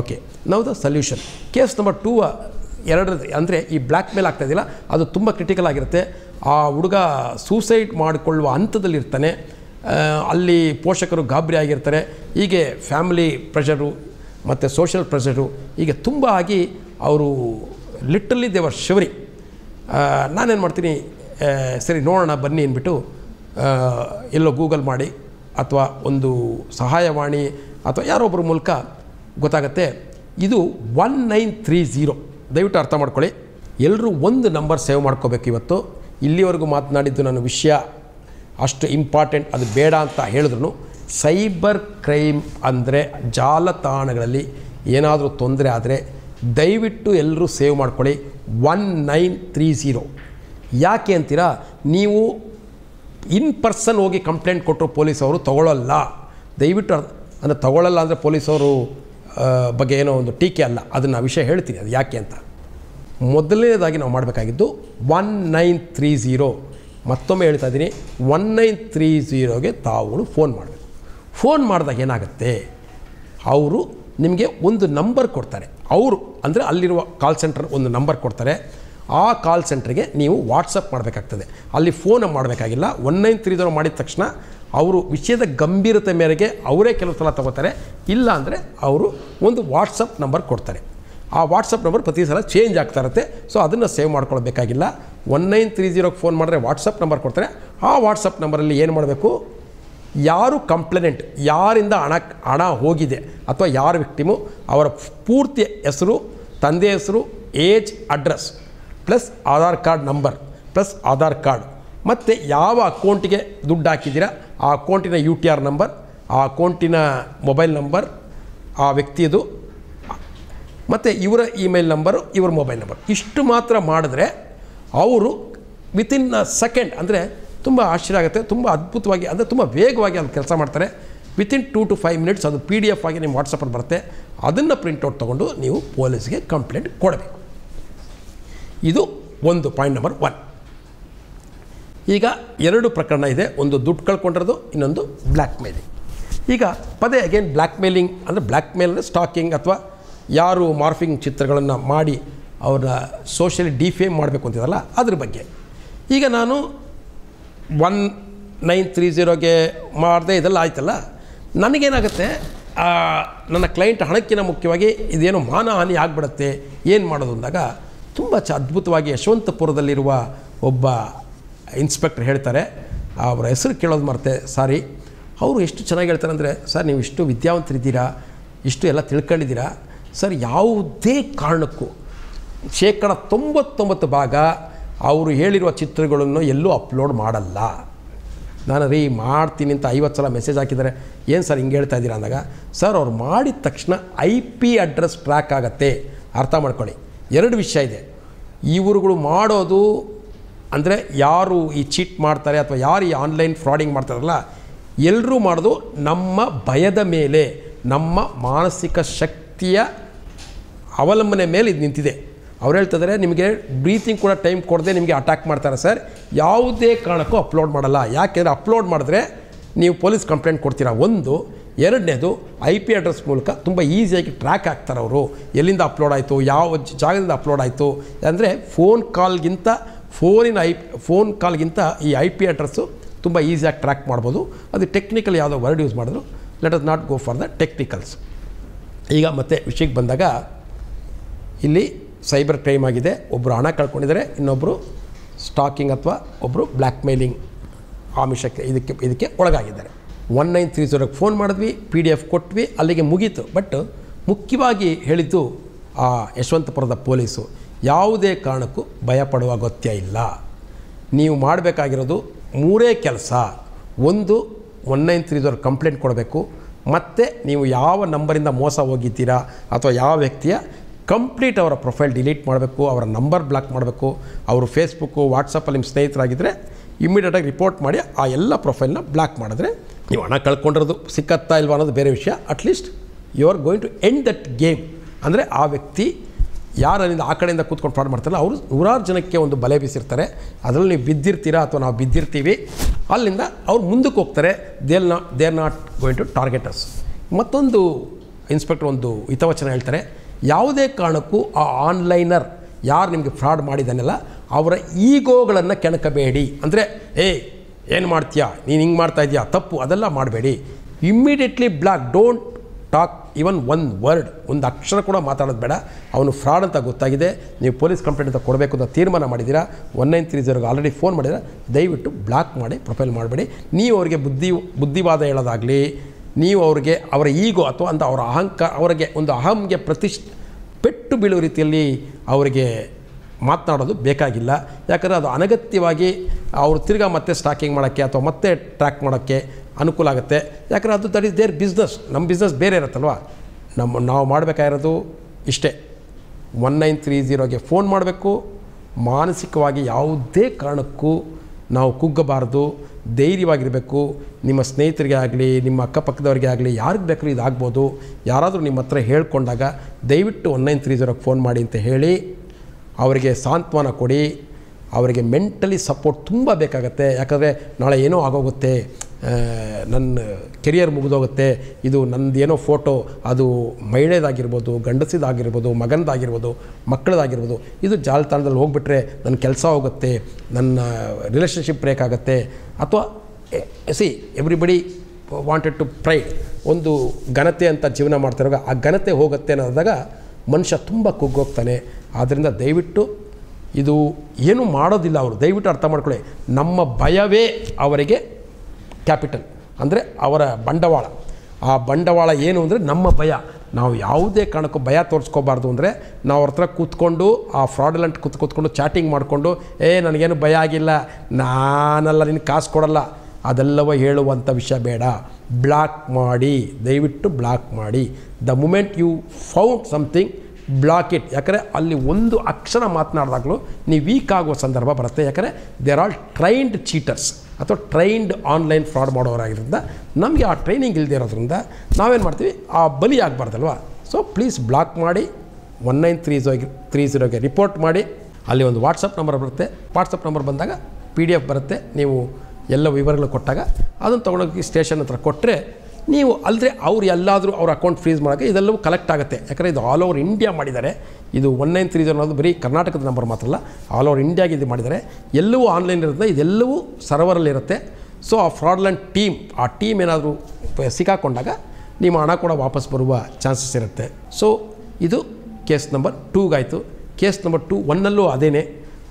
ಓಕೆ ನಾವು the solution case number two ಎರಡರದ್ದು ಅಂದರೆ ಈ ಬ್ಲ್ಯಾಕ್ ಮೇಲ್ ಆಗ್ತಾಯಿದ್ದಿಲ್ಲ ಅದು ತುಂಬ ಕ್ರಿಟಿಕಲ್ ಆಗಿರುತ್ತೆ ಆ ಹುಡುಗ ಸೂಸೈಡ್ ಮಾಡಿಕೊಳ್ಳುವ ಹಂತದಲ್ಲಿರ್ತಾನೆ ಅಲ್ಲಿ ಪೋಷಕರು ಗಾಬರಿ ಆಗಿರ್ತಾರೆ ಹೀಗೆ ಫ್ಯಾಮಿಲಿ ಪ್ರೆಷರು ಮತ್ತು ಸೋಷಿಯಲ್ ಪ್ರೆಸರು ಹೀಗೆ ತುಂಬ ಆಗಿ ಅವರು ಲಿಟ್ರಲಿ ದೇವರ್ ಶಿವರಿ ನಾನೇನು ಮಾಡ್ತೀನಿ ಸರಿ ನೋಡೋಣ ಬನ್ನಿ ಅಂದ್ಬಿಟ್ಟು ಎಲ್ಲೋ ಗೂಗಲ್ ಮಾಡಿ ಅಥವಾ ಒಂದು ಸಹಾಯವಾಣಿ ಅಥವಾ ಯಾರೊಬ್ಬರ ಮೂಲಕ ಗೊತ್ತಾಗತ್ತೆ ಇದು ಒನ್ ನೈನ್ ತ್ರೀ ಝೀರೋ ದಯವಿಟ್ಟು ಅರ್ಥ ಮಾಡ್ಕೊಳ್ಳಿ ಎಲ್ಲರೂ ಒಂದು ನಂಬರ್ ಸೇವ್ ಮಾಡ್ಕೋಬೇಕು ಇವತ್ತು ಇಲ್ಲಿವರೆಗೂ ಮಾತನಾಡಿದ್ದು ನನ್ನ ವಿಷಯ ಅಷ್ಟು ಇಂಪಾರ್ಟೆಂಟ್ ಅದು ಬೇಡ ಅಂತ ಹೇಳಿದ್ರು ಸೈಬರ್ ಕ್ರೈಮ್ ಅಂದರೆ ಜಾಲತಾಣಗಳಲ್ಲಿ ಏನಾದರೂ ತೊಂದರೆ ಆದರೆ ದಯವಿಟ್ಟು ಎಲ್ಲರೂ ಸೇವ್ ಮಾಡ್ಕೊಳ್ಳಿ ಒನ್ ನೈನ್ ತ್ರೀ ಝೀರೋ ಯಾಕೆ ಅಂತೀರಾ ನೀವು ಇನ್ ಪರ್ಸನ್ ಹೋಗಿ ಕಂಪ್ಲೇಂಟ್ ಕೊಟ್ಟರು ಪೊಲೀಸವರು ತೊಗೊಳ್ಳಲ್ಲ ದಯವಿಟ್ಟು ಅಂದರೆ ತೊಗೊಳ್ಳಲ್ಲ ಅಂದರೆ ಪೊಲೀಸವರು ಬಗ್ಗೆ ಏನೋ ಒಂದು ಟೀಕೆ ಅಲ್ಲ ಅದನ್ನು ವಿಷಯ ಹೇಳ್ತೀನಿ ಅದು ಯಾಕೆ ಅಂತ ಮೊದಲನೇದಾಗಿ ನಾವು ಮಾಡಬೇಕಾಗಿದ್ದು ಒನ್ ನೈನ್ ತ್ರೀ ಝೀರೋ ಮತ್ತೊಮ್ಮೆ ಹೇಳ್ತಾ ಇದ್ದೀನಿ ಒನ್ ನೈನ್ ತ್ರೀ ಝೀರೋಗೆ ತಾವುಗಳು ಫೋನ್ ಮಾಡಬೇಕು ಫೋನ್ ಮಾಡಿದಾಗ ಏನಾಗುತ್ತೆ ಅವರು ನಿಮಗೆ ಒಂದು ನಂಬರ್ ಕೊಡ್ತಾರೆ ಅವರು ಅಂದರೆ ಅಲ್ಲಿರುವ ಕಾಲ್ ಸೆಂಟರ್ ಒಂದು ನಂಬರ್ ಕೊಡ್ತಾರೆ ಆ ಕಾಲ್ ಸೆಂಟ್ರಿಗೆ ನೀವು ವಾಟ್ಸಪ್ ಮಾಡಬೇಕಾಗ್ತದೆ ಅಲ್ಲಿ ಫೋನ್ ಮಾಡಬೇಕಾಗಿಲ್ಲ ಒನ್ ನೈನ್ ತ್ರೀ ಜೀರೋ ಮಾಡಿದ ತಕ್ಷಣ ಅವರು ವಿಷಯದ ಗಂಭೀರತೆ ಮೇರೆಗೆ ಅವರೇ ಕೆಲವು ಸಲ ತಗೋತಾರೆ ಇಲ್ಲ ಅಂದರೆ ಅವರು ಒಂದು ವಾಟ್ಸಪ್ ನಂಬರ್ ಕೊಡ್ತಾರೆ ಆ ವಾಟ್ಸಪ್ ನಂಬರ್ ಪ್ರತಿ ಸಲ ಚೇಂಜ್ ಆಗ್ತಾ ಇರುತ್ತೆ ಸೊ ಅದನ್ನು ಸೇವ್ ಮಾಡ್ಕೊಳ್ಬೇಕಾಗಿಲ್ಲ ಒನ್ ನೈನ್ ತ್ರೀ ಜೀರೋಗೆ ಫೋನ್ ಮಾಡಿದ್ರೆ ವಾಟ್ಸಪ್ ನಂಬರ್ ಕೊಡ್ತಾರೆ ಆ ವಾಟ್ಸಪ್ ನಂಬರಲ್ಲಿ ಏನು ಮಾಡಬೇಕು ಯಾರು ಕಂಪ್ಲೇನೆಂಟ್ ಯಾರಿಂದ ಹಣ ಹಣ ಹೋಗಿದೆ ಅಥವಾ ಯಾರು ವ್ಯಕ್ತಿಮು ಅವರ ಪೂರ್ತಿ ಹೆಸರು ತಂದೆ ಹೆಸರು age address plus Aadhaar card number plus Aadhaar card ಮತ್ತು ಯಾವ ಅಕೌಂಟಿಗೆ ದುಡ್ಡು ಹಾಕಿದ್ದೀರಾ ಆ ಅಕೌಂಟಿನ ಯು ಟಿ ಆರ್ ನಂಬರ್ ಆ ಅಕೌಂಟಿನ ಮೊಬೈಲ್ ನಂಬರ್ ಆ ವ್ಯಕ್ತಿಯದು ಮತ್ತು ಇವರ ಇಮೇಲ್ ನಂಬರು ಇವರ ಮೊಬೈಲ್ ನಂಬರ್ ಇಷ್ಟು ಮಾತ್ರ ಮಾಡಿದ್ರೆ ಅವರು ವಿತಿನ್ ಅ ಸೆಕೆಂಡ್ ಅಂದರೆ ತುಂಬ ಆಶ್ಚರ್ಯ ಆಗುತ್ತೆ ತುಂಬ ಅದ್ಭುತವಾಗಿ ಅಂದರೆ ತುಂಬ ವೇಗವಾಗಿ ಅದು ಕೆಲಸ ಮಾಡ್ತಾರೆ within two to five minutes ಅದು ಪಿ ಡಿ ಎಫ್ ಆಗಿ ನಿಮ್ಮ ವಾಟ್ಸಪ್ಪಲ್ಲಿ ಬರುತ್ತೆ ಅದನ್ನು ಪ್ರಿಂಟೌಟ್ ತೊಗೊಂಡು ನೀವು ಪೊಲೀಸ್ಗೆ ಕಂಪ್ಲೇಂಟ್ ಕೊಡಬೇಕು ಇದು ಒಂದು ಪಾಯಿಂಟ್ ನಂಬರ್ ಒನ್ ಈಗ ಎರಡು ಪ್ರಕರಣ ಇದೆ ಒಂದು ದುಡ್ಡು ಕಳ್ಕೊಂಡಿರೋದು ಇನ್ನೊಂದು ಬ್ಲ್ಯಾಕ್ ಮೇಲಿಂಗ್ ಈಗ ಪದೇ ಅಗೇನ್ ಬ್ಲ್ಯಾಕ್ ಮೇಲಿಂಗ್ ಅಂದರೆ ಬ್ಲ್ಯಾಕ್ ಮೇಲ್ ಅಂದರೆ ಸ್ಟಾಕಿಂಗ್ ಅಥವಾ ಯಾರು ಮಾರ್ಫಿಂಗ್ ಚಿತ್ರಗಳನ್ನು ಮಾಡಿ ಅವರ ಸೋಷಿಯಲಿ ಡಿಫೇಮ್ ಮಾಡಬೇಕು ಅಂತಿದಲ್ಲ ಅದ್ರ ಬಗ್ಗೆ ಈಗ ನಾನು ಒನ್ ನೈನ್ ತ್ರೀ ಝೀರೋಗೆ ಮಾಡಿದೆ ಇದೆಲ್ಲ ಆಯ್ತಲ್ಲ ನನಗೇನಾಗುತ್ತೆ ನನ್ನ ಕ್ಲೈಂಟ್ ಹಣಕ್ಕಿನ ಮುಖ್ಯವಾಗಿ ಇದೇನು ಮಾನಹಾನಿ ಆಗಿಬಿಡುತ್ತೆ ಏನು ಮಾಡೋದು ಅಂದಾಗ ತುಂಬ ಚ ಅದ್ಭುತವಾಗಿ ಯಶವಂತಪುರದಲ್ಲಿರುವ ಒಬ್ಬ ಇನ್ಸ್ಪೆಕ್ಟ್ರ್ ಹೇಳ್ತಾರೆ ಅವರ ಹೆಸರು ಕೇಳೋದು ಮರ್ತೆ ಸಾರಿ ಅವರು ಎಷ್ಟು ಚೆನ್ನಾಗಿ ಹೇಳ್ತಾರೆ ಅಂದರೆ ಸರ್ ನೀವು ಇಷ್ಟು ವಿದ್ಯಾವಂತರಿದ್ದೀರಾ ಇಷ್ಟು ಎಲ್ಲ ತಿಳ್ಕೊಂಡಿದ್ದೀರಾ ಸರ್ ಯಾವುದೇ ಕಾರಣಕ್ಕೂ ಶೇಕಡ ತೊಂಬತ್ತೊಂಬತ್ತು ಭಾಗ ಅವರು ಹೇಳಿರುವ ಚಿತ್ರಗಳನ್ನು ಎಲ್ಲೂ ಅಪ್ಲೋಡ್ ಮಾಡಲ್ಲ ನಾನು ರೀ ಮಾಡ್ತೀನಿ ಅಂತ ಐವತ್ತು ಸಲ ಮೆಸೇಜ್ ಹಾಕಿದ್ದಾರೆ ಏನು ಸರ್ ಹಿಂಗೆ ಹೇಳ್ತಾ ಇದ್ದೀರಾ ಅಂದಾಗ ಸರ್ ಅವ್ರು ಮಾಡಿದ ತಕ್ಷಣ ಐ ಪಿ ಅಡ್ರೆಸ್ ಟ್ರ್ಯಾಕ್ ಆಗುತ್ತೆ ಅರ್ಥ ಮಾಡ್ಕೊಳ್ಳಿ ಎರಡು ವಿಷಯ ಇದೆ ಇವರುಗಳು ಮಾಡೋದು ಅಂದರೆ ಯಾರು ಈ ಚೀಟ್ ಮಾಡ್ತಾರೆ ಅಥವಾ ಯಾರು ಈ ಆನ್ಲೈನ್ ಫ್ರಾಡಿಂಗ್ ಮಾಡ್ತಾರಲ್ಲ ಎಲ್ಲರೂ ಮಾಡೋದು ನಮ್ಮ ಭಯದ ಮೇಲೆ ನಮ್ಮ ಮಾನಸಿಕ ಶಕ್ತಿಯ ಅವಲಂಬನೆ ಮೇಲೆ ಇದು ನಿಂತಿದೆ ಅವ್ರು ಹೇಳ್ತಿದ್ದಾರೆ ನಿಮಗೆ ಬ್ರೀತಿಂಗ್ ಕೂಡ ಟೈಮ್ ಕೊಡದೆ ನಿಮಗೆ ಅಟ್ಯಾಕ್ ಮಾಡ್ತಾರೆ ಸರ್ ಯಾವುದೇ ಕಾರಣಕ್ಕೂ ಅಪ್ಲೋಡ್ ಮಾಡಲ್ಲ ಯಾಕೆಂದರೆ ಅಪ್ಲೋಡ್ ಮಾಡಿದ್ರೆ ನೀವು ಪೊಲೀಸ್ ಕಂಪ್ಲೇಂಟ್ ಕೊಡ್ತೀರಾ ಒಂದು ಎರಡನೇದು ಐ ಪಿ ಅಡ್ರೆಸ್ ಮೂಲಕ ತುಂಬ ಈಸಿಯಾಗಿ ಟ್ರ್ಯಾಕ್ ಆಗ್ತಾರೆ ಅವರು ಎಲ್ಲಿಂದ ಅಪ್ಲೋಡ್ ಆಯಿತು ಯಾವ ಜಾಗದಿಂದ ಅಪ್ಲೋಡ್ ಆಯಿತು ಅಂದರೆ ಫೋನ್ ಕಾಲ್ಗಿಂತ ಫೋನಿನ ಐ ಫೋನ್ ಕಾಲ್ಗಿಂತ ಈ ಐ ಪಿ ಅಡ್ರೆಸ್ಸು ತುಂಬ ಈಸಿಯಾಗಿ ಟ್ರ್ಯಾಕ್ ಮಾಡ್ಬೋದು ಅದು ಟೆಕ್ನಿಕಲ್ ಯಾವುದೋ ವರ್ಡ್ ಯೂಸ್ ಮಾಡಿದ್ರು let us not go for the technicals ಈಗ ಮತ್ತೆ ವಿಷಯಕ್ಕೆ ಬಂದಾಗ ಇಲ್ಲಿ ಸೈಬರ್ ಕ್ರೈಮ್ ಆಗಿದೆ ಒಬ್ಬರು ಹಣ ಕಳ್ಕೊಂಡಿದ್ದಾರೆ ಇನ್ನೊಬ್ಬರು ಸ್ಟಾಕಿಂಗ್ ಅಥವಾ ಒಬ್ಬರು ಬ್ಲ್ಯಾಕ್ ಮೇಲಿಂಗ್ ಆಮಿಷಕ್ಕೆ ಇದಕ್ಕೆ ಇದಕ್ಕೆ ಒಳಗಾಗಿದ್ದಾರೆ ಒನ್ ನೈನ್ ತ್ರೀ ಜೀರೋಗೆ ಫೋನ್ ಮಾಡಿದ್ವಿ ಪಿ ಡಿ ಎಫ್ ಕೊಟ್ವಿ ಅಲ್ಲಿಗೆ ಮುಗೀತು ಬಟ್ ಮುಖ್ಯವಾಗಿ ಹೇಳಿದ್ದು ಆ ಯಶವಂತಪುರದ ಪೊಲೀಸು ಯಾವುದೇ ಕಾರಣಕ್ಕೂ ಭಯಪಡುವ ಅಗತ್ಯ ಇಲ್ಲ ನೀವು ಮಾಡಬೇಕಾಗಿರೋದು ಮೂರೇ ಕೆಲಸ ಒಂದು one nine three zero complaint ಕೊಡಬೇಕು ಮತ್ತು ನೀವು ಯಾವ ನಂಬರಿಂದ ಮೋಸ ಹೋಗಿದ್ದೀರಾ ಅಥವಾ ಯಾವ ವ್ಯಕ್ತಿಯ ಕಂಪ್ಲೀಟ್ ಅವರ ಪ್ರೊಫೈಲ್ ಡಿಲೀಟ್ ಮಾಡಬೇಕು ಅವರ ನಂಬರ್ ಬ್ಲಾಕ್ ಮಾಡಬೇಕು ಅವರು ಫೇಸ್ಬುಕ್ಕು ವಾಟ್ಸಪ್ಪಲ್ಲಿ ನಿಮ್ಮ ಸ್ನೇಹಿತರಾಗಿದ್ದರೆ ಇಮ್ಮಿಡಿಯೇಟಾಗಿ ರಿಪೋರ್ಟ್ ಮಾಡಿ ಆ ಎಲ್ಲ ಪ್ರೊಫೈಲ್ನ ಬ್ಲಾಕ್ ಮಾಡಿದ್ರೆ ನೀವು ಹಣ ಕಳ್ಕೊಂಡಿರೋದು ಸಿಕ್ಕತ್ತಾ ಇಲ್ವಾ ಅನ್ನೋದು ಬೇರೆ ವಿಷಯ at least you are going to end that game ಅಂದರೆ ಆ ವ್ಯಕ್ತಿ ಯಾರು ಅಲ್ಲಿಂದ ಆ ಕಡೆಯಿಂದ ಕೂತ್ಕೊಂಡು ಫ್ರಾಡ್ ಮಾಡ್ತಾರಲ್ಲ ಅವರು ನೂರಾರು ಜನಕ್ಕೆ ಒಂದು ಬಲೆ ಬೀಸಿರ್ತಾರೆ ಅದರಲ್ಲಿ ನೀವು ಬಿದ್ದಿರ್ತೀರಾ ಅಥವಾ ನಾವು ಬಿದ್ದಿರ್ತೀವಿ ಅಲ್ಲಿಂದ ಅವ್ರು ಮುಂದಕ್ಕೆ ಹೋಗ್ತಾರೆ ದೇಲ್ ನಾ they are not going to targeters ಮತ್ತೊಂದು ಇನ್ಸ್ಪೆಕ್ಟರ್ ಒಂದು ಹಿತವಚನ ಹೇಳ್ತಾರೆ ಯಾವುದೇ ಕಾರಣಕ್ಕೂ ಆ ಆನ್ಲೈನರ್ ಯಾರು ನಿಮಗೆ ಫ್ರಾಡ್ ಮಾಡಿದ್ದಾನೆಲ್ಲ ಅವರ ಈಗೋಗಳನ್ನು ಕೆಣಕಬೇಡಿ ಅಂದರೆ ಏಯ್ ಏನು ಮಾಡ್ತೀಯಾ ನೀನು ಹಿಂಗೆ ಮಾಡ್ತಾ ಇದೆಯಾ ತಪ್ಪು ಅದೆಲ್ಲ ಮಾಡಬೇಡಿ immediately block don't talk even one word ಒಂದು ಅಕ್ಷರ ಕೂಡ ಮಾತಾಡೋದು ಬೇಡ ಅವನು ಫ್ರಾಡ್ ಅಂತ ಗೊತ್ತಾಗಿದೆ ನೀವು ಪೊಲೀಸ್ ಕಂಪ್ಲೇಂಟ್ ಅಂತ ಕೊಡಬೇಕು ಅಂತ ತೀರ್ಮಾನ ಮಾಡಿದ್ದೀರಾ ಒನ್ ನೈನ್ ತ್ರೀ ಜೀರೋಗೆ ಆಲ್ರೆಡಿ ಫೋನ್ ಮಾಡಿದ್ರೆ ದಯವಿಟ್ಟು ಬ್ಲಾಕ್ ಮಾಡಿ ಪ್ರೊಫೈಲ್ ಮಾಡಬೇಡಿ ನೀವು ಅವರಿಗೆ ಬುದ್ಧಿ ಬುದ್ಧಿವಾದ ಹೇಳೋದಾಗಲಿ ನೀವು ಅವರಿಗೆ ಅವರ ಈಗೋ ಅಥವಾ ಅಂತ ಅವರ ಅಹಂಕಾರ ಅವರಿಗೆ ಒಂದು ಅಹಂಗೆ ಪ್ರತಿಷ್ಠೆ ಪೆಟ್ಟು ಬೀಳುವ ರೀತಿಯಲ್ಲಿ ಅವರಿಗೆ ಮಾತನಾಡೋದು ಬೇಕಾಗಿಲ್ಲ ಯಾಕಂದರೆ ಅದು ಅನಗತ್ಯವಾಗಿ ಅವರು ತಿರ್ಗಾ ಮತ್ತೆ ಸ್ಟಾಕಿಂಗ್ ಮಾಡೋಕ್ಕೆ ಅಥವಾ ಮತ್ತೆ ಟ್ರ್ಯಾಕ್ ಮಾಡೋಕ್ಕೆ ಅನುಕೂಲ ಆಗುತ್ತೆ ಯಾಕಂದರೆ ಅದು ದಟ್ ಇಸ್ ದೇರ್ ಬಿಸ್ನೆಸ್ ನಮ್ಮ ಬಿಸ್ನೆಸ್ ಬೇರೆ ಇರುತ್ತಲ್ವ ನಮ್ಮ ನಾವು ಮಾಡಬೇಕಾಗಿರೋದು ಇಷ್ಟೇ ಒನ್ ನೈನ್ ತ್ರೀ ಝೀರೋಗೆ ಫೋನ್ ಮಾಡಬೇಕು ಮಾನಸಿಕವಾಗಿ ಯಾವುದೇ ಕಾರಣಕ್ಕೂ ನಾವು ಕುಗ್ಗಬಾರ್ದು ಧೈರ್ಯವಾಗಿರಬೇಕು ನಿಮ್ಮ ಸ್ನೇಹಿತರಿಗೆ ಆಗಲಿ ನಿಮ್ಮ ಅಕ್ಕಪಕ್ಕದವ್ರಿಗೆ ಆಗಲಿ ಯಾರಿಗೆ ಬೇಕಾದ್ರೂ ಇದಾಗ್ಬೋದು ಯಾರಾದರೂ ನಿಮ್ಮ ಹತ್ರ ಹೇಳ್ಕೊಂಡಾಗ ದಯವಿಟ್ಟು ಒನ್ ನೈನ್ ತ್ರೀ ಜೀರೋಗೆ ಫೋನ್ ಮಾಡಿ ಅಂತ ಹೇಳಿ ಅವರಿಗೆ ಸಾಂತ್ವನ ಕೊಡಿ ಅವರಿಗೆ ಮೆಂಟಲಿ ಸಪೋರ್ಟ್ ತುಂಬ ಬೇಕಾಗುತ್ತೆ ಯಾಕಂದರೆ ನಾಳೆ ಏನೋ ಆಗೋಗುತ್ತೆ ನನ್ನ ಕೆರಿಯರ್ ಮುಗಿದೋಗುತ್ತೆ ಇದು ಏನೋ ಫೋಟೋ ಅದು ಮಹಿಳೆದಾಗಿರ್ಬೋದು ಗಂಡಸಿದಾಗಿರ್ಬೋದು ಮಗನದಾಗಿರ್ಬೋದು ಮಕ್ಕಳದಾಗಿರ್ಬೋದು ಇದು ಜಾಲತಾಣದಲ್ಲಿ ಹೋಗ್ಬಿಟ್ರೆ ನನ್ನ ಕೆಲಸ ಹೋಗುತ್ತೆ ನನ್ನ ರಿಲೇಷನ್ಶಿಪ್ ಬ್ರೇಕ್ ಆಗುತ್ತೆ ಅಥವಾ see everybody wanted to pride ಒಂದು ಘನತೆ ಅಂತ ಜೀವನ ಮಾಡ್ತಿರುವಾಗ ಆ ಘನತೆ ಹೋಗುತ್ತೆ ಅನ್ನೋದಾಗ ಮನುಷ್ಯ ತುಂಬ ಕುಗ್ಗೋಗ್ತಾನೆ ಆದ್ದರಿಂದ ದಯವಿಟ್ಟು ಇದು ಏನೂ ಮಾಡೋದಿಲ್ಲ ಅವರು ದಯವಿಟ್ಟು ಅರ್ಥ ಮಾಡ್ಕೊಳ್ಳಿ ನಮ್ಮ ಭಯವೇ ಅವರಿಗೆ ಕ್ಯಾಪಿಟಲ್ ಅಂದರೆ ಅವರ ಬಂಡವಾಳ ಆ ಬಂಡವಾಳ ಏನು ಅಂದರೆ ನಮ್ಮ ಭಯ ನಾವು ಯಾವುದೇ ಕಾರಣಕ್ಕೂ ಭಯ ತೋರಿಸ್ಕೋಬಾರ್ದು ಅಂದರೆ ನಾವು ಅವ್ರ ಹತ್ರ ಕೂತ್ಕೊಂಡು ಆ ಫ್ರಾಡಲಂಟ್ ಕೂತ್ ಕೂತ್ಕೊಂಡು ಚಾಟಿಂಗ್ ಮಾಡಿಕೊಂಡು ಏ ನನಗೇನು ಭಯ ಆಗಿಲ್ಲ ನಾನಲ್ಲ ನಿನ್ನ ಕಾಸು ಕೊಡಲ್ಲ ಅದೆಲ್ಲವೋ ಹೇಳುವಂಥ ವಿಷಯ ಬೇಡ ಬ್ಲಾಕ್ ಮಾಡಿ ದಯವಿಟ್ಟು ಬ್ಲಾಕ್ ಮಾಡಿ the moment you found something block it ಯಾಕಂದರೆ ಅಲ್ಲಿ ಒಂದು ಅಕ್ಷರ ಮಾತನಾಡಿದಾಗಲೂ ನೀವು ವೀಕ್ ಆಗುವ ಸಂದರ್ಭ ಬರುತ್ತೆ ಯಾಕಂದರೆ ದೇರ್ ಆಲ್ ಟ್ರೈನ್ಡ್ ಚೀಟರ್ಸ್ ಅಥವಾ ಟ್ರೈನ್ಡ್ ಆನ್ಲೈನ್ ಫ್ರಾಡ್ ಮಾಡೋರಾಗಿರೋದ್ರಿಂದ ನಮಗೆ ಆ ಟ್ರೈನಿಂಗ್ ಇಲ್ಲದೆ ಇರೋದ್ರಿಂದ ನಾವೇನು ಮಾಡ್ತೀವಿ ಆ ಬಲಿ ಆಗಬಾರ್ದಲ್ವಾ ಸೊ ಪ್ಲೀಸ್ ಬ್ಲಾಕ್ ಮಾಡಿ ಒನ್ ನೈನ್ ತ್ರೀ ಝೋಗೆ ತ್ರೀ ಝೀರೋಗೆ ರಿಪೋರ್ಟ್ ಮಾಡಿ ಅಲ್ಲಿ ಒಂದು ವಾಟ್ಸಪ್ ನಂಬರ್ ಬರುತ್ತೆ ವಾಟ್ಸಪ್ ನಂಬರ್ ಬಂದಾಗ ಪಿ ಡಿ ಎಫ್ ಬರುತ್ತೆ ನೀವು ಎಲ್ಲ ವಿವರಗಳು ಕೊಟ್ಟಾಗ ಅದನ್ನು ತೊಗೊಳೋಕೆ ಸ್ಟೇಷನ್ ಹತ್ರ ಕೊಟ್ಟರೆ ನೀವು ಅಲ್ಲದೆ ಅವ್ರು ಎಲ್ಲಾದರೂ ಅವ್ರ ಅಕೌಂಟ್ ಫ್ರೀಸ್ ಮಾಡೋಕ್ಕೆ ಇದೆಲ್ಲವೂ ಕಲೆಕ್ಟ್ ಆಗುತ್ತೆ ಯಾಕಂದರೆ ಇದು ಆಲ್ ಓವರ್ ಇಂಡಿಯಾ ಮಾಡಿದ್ದಾರೆ ಇದು ಒನ್ ನೈನ್ ತ್ರೀ ಜೀರೋ ಅನ್ನೋದು ಬರೀ ಕರ್ನಾಟಕದ ನಂಬರ್ ಮಾತ್ರ ಅಲ್ಲ ಆಲ್ ಓವರ್ ಇಂಡಿಯಾಗೆ ಇದು ಮಾಡಿದ್ದಾರೆ ಎಲ್ಲವೂ ಆನ್ಲೈನ್ ಇರುತ್ತೆ ಇದೆಲ್ಲವೂ ಸರ್ವರಲ್ಲಿರುತ್ತೆ ಸೊ ಆ ಫ್ರಾಡ್ಲ್ಯಾಂಡ್ ಟೀಮ್ ಆ ಟೀಮ್ ಏನಾದರೂ ಸಿಕ್ಕಾಕೊಂಡಾಗ ನಿಮ್ಮ ಹಣ ಕೂಡ ವಾಪಸ್ ಬರುವ ಚಾನ್ಸಸ್ ಇರುತ್ತೆ ಸೊ ಇದು ಕೇಸ್ ನಂಬರ್ ಟೂಗಾಯಿತು ಕೇಸ್ ನಂಬರ್ ಟೂ ಒನ್ನಲ್ಲೂ ಅದೇನೇ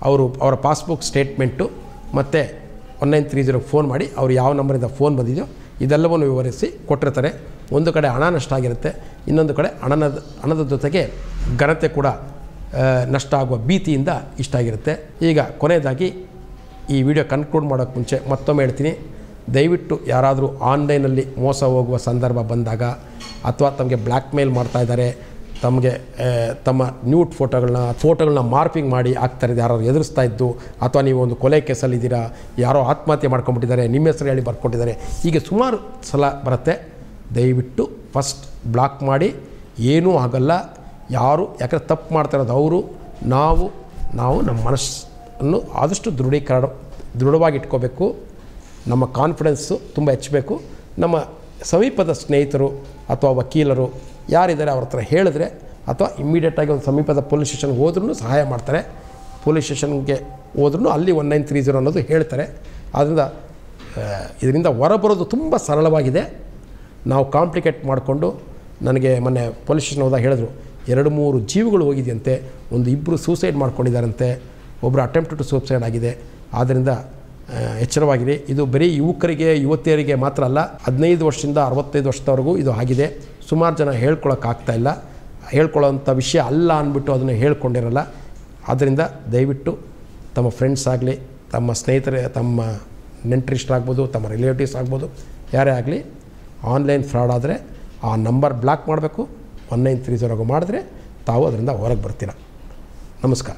ಅವರು ಅವರ ಪಾಸ್ಬುಕ್ ಸ್ಟೇಟ್ಮೆಂಟು ಮತ್ತು one nine three zero phone ಮಾಡಿ ಅವ್ರು ಯಾವ ನಂಬರಿಂದ ಫೋನ್ ಬಂದಿದೆಯೋ ಇದೆಲ್ಲವನ್ನು ವಿವರಿಸಿ ಕೊಟ್ಟಿರ್ತಾರೆ ಒಂದು ಕಡೆ ಹಣ ನಷ್ಟ ಆಗಿರುತ್ತೆ ಇನ್ನೊಂದು ಕಡೆ ಹಣನ ಹಣದ ಜೊತೆಗೆ ಘನತೆ ಕೂಡ ನಷ್ಟ ಆಗುವ ಭೀತಿಯಿಂದ ಇಷ್ಟ ಆಗಿರುತ್ತೆ ಈಗ ಕೊನೆಯದಾಗಿ ಈ ವಿಡಿಯೋ ಕನ್ಕ್ಲೂಡ್ ಮಾಡೋಕ್ಕೆ ಮುಂಚೆ ಮತ್ತೊಮ್ಮೆ ಹೇಳ್ತೀನಿ ದಯವಿಟ್ಟು ಯಾರಾದರೂ ಆನ್ಲೈನಲ್ಲಿ ಮೋಸ ಹೋಗುವ ಸಂದರ್ಭ ಬಂದಾಗ ಅಥವಾ ತಮಗೆ ಬ್ಲ್ಯಾಕ್ ಮೇಲ್ ಮಾಡ್ತಾಯಿದ್ದಾರೆ ತಮಗೆ ತಮ್ಮ ನ್ಯೂಟ್ ಫೋಟೋಗಳನ್ನ ಫೋಟೋಗಳನ್ನ ಮಾರ್ಪಿಂಗ್ ಮಾಡಿ ಹಾಕ್ತಾಯಿದ್ದು ಯಾರು ಎದುರಿಸ್ತಾ ಇದ್ದು ಅಥವಾ ನೀವು ಒಂದು ಕೊಲೆ ಕೇಸಲ್ಲಿದ್ದೀರಾ ಯಾರೋ ಆತ್ಮಹತ್ಯೆ ಮಾಡ್ಕೊಂಬಿಟ್ಟಿದ್ದಾರೆ ನಿಮ್ಮ ಹೆಸರು ಹೇಳಿ ಬರ್ಕೊಟ್ಟಿದ್ದಾರೆ ಹೀಗೆ ಸುಮಾರು ಸಲ ಬರುತ್ತೆ ದಯವಿಟ್ಟು ಫಸ್ಟ್ ಬ್ಲಾಕ್ ಮಾಡಿ ಏನೂ ಆಗಲ್ಲ ಯಾರು ಯಾಕಂದರೆ ತಪ್ಪು ಮಾಡ್ತಾ ಇರೋದು ಅವರು ನಾವು ನಾವು ನಮ್ಮ ಮನಸ್ಸನ್ನು ಆದಷ್ಟು ದೃಢೀಕರಣ ದೃಢವಾಗಿ ಇಟ್ಕೋಬೇಕು ನಮ್ಮ ಕಾನ್ಫಿಡೆನ್ಸು ತುಂಬ ಹೆಚ್ಚಬೇಕು ನಮ್ಮ ಸಮೀಪದ ಸ್ನೇಹಿತರು ಅಥವಾ ವಕೀಲರು ಯಾರಿದ್ದಾರೆ ಅವ್ರ ಹತ್ರ ಹೇಳಿದ್ರೆ ಅಥವಾ ಇಮ್ಮಿಡಿಯೇಟಾಗಿ ಒಂದು ಸಮೀಪದ ಪೊಲೀಸ್ ಸ್ಟೇಷನ್ಗೆ ಹೋದ್ರೂ ಸಹಾಯ ಮಾಡ್ತಾರೆ ಪೊಲೀಸ್ ಸ್ಟೇಷನ್ಗೆ ಹೋದ್ರೂ ಅಲ್ಲಿ ಒನ್ ನೈನ್ ತ್ರೀ ಜೀರೋ ಅನ್ನೋದು ಹೇಳ್ತಾರೆ ಆದ್ದರಿಂದ ಇದರಿಂದ ಹೊರಬರೋದು ತುಂಬ ಸರಳವಾಗಿದೆ ನಾವು ಕಾಂಪ್ಲಿಕೇಟ್ ಮಾಡಿಕೊಂಡು ನನಗೆ ಮೊನ್ನೆ ಪೊಲೀಸ್ ಸ್ಟೇಷನ್ ಹೋದಾಗ ಹೇಳಿದ್ರು ಎರಡು ಮೂರು ಜೀವಗಳು ಹೋಗಿದೆಯಂತೆ ಒಂದು ಇಬ್ಬರು ಸೂಸೈಡ್ ಮಾಡ್ಕೊಂಡಿದ್ದಾರಂತೆ ಒಬ್ಬರು ಅಟೆಂಪ್ಟ್ ಟು ಸೂಸೈಡ್ ಆಗಿದೆ ಆದ್ದರಿಂದ ಎಚ್ಚರವಾಗಿದೆ ಇದು ಬರೀ ಯುವಕರಿಗೆ ಯುವತಿಯರಿಗೆ ಮಾತ್ರ ಅಲ್ಲ ಹದಿನೈದು ವರ್ಷದಿಂದ ಅರವತ್ತೈದು ವರ್ಷದವರೆಗೂ ಇದು ಆಗಿದೆ ಸುಮಾರು ಜನ ಇಲ್ಲ ಹೇಳ್ಕೊಳ್ಳೋಂಥ ವಿಷಯ ಅಲ್ಲ ಅಂದ್ಬಿಟ್ಟು ಅದನ್ನು ಹೇಳ್ಕೊಂಡಿರಲ್ಲ ಆದ್ದರಿಂದ ದಯವಿಟ್ಟು ತಮ್ಮ ಫ್ರೆಂಡ್ಸ್ ಆಗಲಿ ತಮ್ಮ ಸ್ನೇಹಿತರೆ ತಮ್ಮ ನೆಂಟ್ರಿಸ್ಟ್ರಾಗ್ಬೋದು ತಮ್ಮ ರಿಲೇಟಿವ್ಸ್ ಆಗ್ಬೋದು ಯಾರೇ ಆಗಲಿ ಆನ್ಲೈನ್ ಫ್ರಾಡ್ ಆದರೆ ಆ ನಂಬರ್ ಬ್ಲಾಕ್ ಮಾಡಬೇಕು ಒನ್ ನೈನ್ ತ್ರೀ ಝೀರೋಗೆ ಮಾಡಿದ್ರೆ ತಾವು ಅದರಿಂದ ಹೊರಗೆ ಬರ್ತೀರ ನಮಸ್ಕಾರ